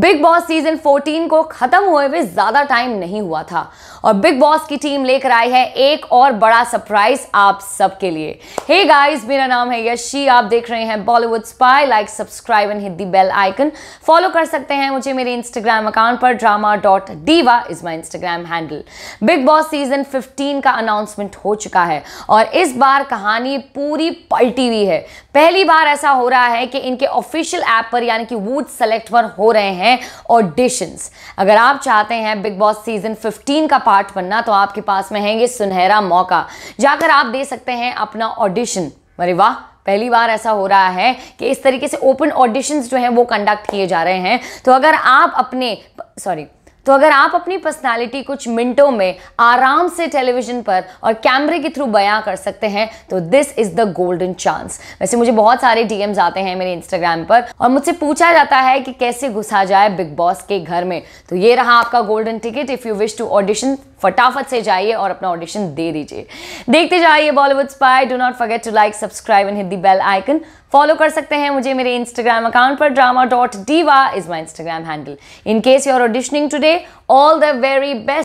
big Boss season 14 को खत्म हुए हुए ज्यादा टाइम नहीं हुआ था और बिग बॉस की टीम लेकर आई है एक और बड़ा सरप्राइज आप सबके लिए हे hey गाइस मेरा नाम है यशी आप देख रहे हैं Bollywood spy like subscribe and hit the bell icon follow कर सकते हैं मुझे मेरे इंस्टाग्राम अकाउंट पर drama dot diva is my Instagram handle Bigg Boss season fifteen का अनाउंसमेंट हो चुका है और इस बार कहानी पूरी पलटी हुई है पहली बार ऐसा हो रहा है कि इनके ऑफिशियल ऐप पर यानी कि वूड सेलेक्ट पर हो रहे हैं हैं ऑडिशंस अगर आप चाहते हैं बिग बॉस सीजन 15 का पार्ट बनना तो आपके पास में है ये सुनहरा मौका जाकर आप दे सकते हैं अपना ऑडिशन अरे वाह पहली बार ऐसा हो रहा है कि इस तरीके से ओपन ऑडिशंस जो हैं वो कंडक्ट किए जा रहे हैं तो अगर आप अपने सॉरी तो अगर आप अपनी पर्सनालिटी कुछ मिनटों में आराम से टेलीविजन पर और कैमरे के थ्रू बयां कर सकते हैं तो this is the golden chance वैसे मुझे बहुत सारे डीएम्स आते हैं मेरे इंस्टाग्राम पर और मुझसे पूछा जाता है कि कैसे घुसा जाए बिग बॉस के घर में तो ये रहा आपका golden ticket if you wish to audition फटाफट से जाइए और अपना ऑडिशन दे दीजिए देखते जाइए Bollywood spy do not forget to like subscribe and hit the bell icon follow कर सकते हैं मुझे मेरे इंस्टाग्राम अकाउंट पर drama dot diva is my Instagram handle in case you are auditioning today all the very best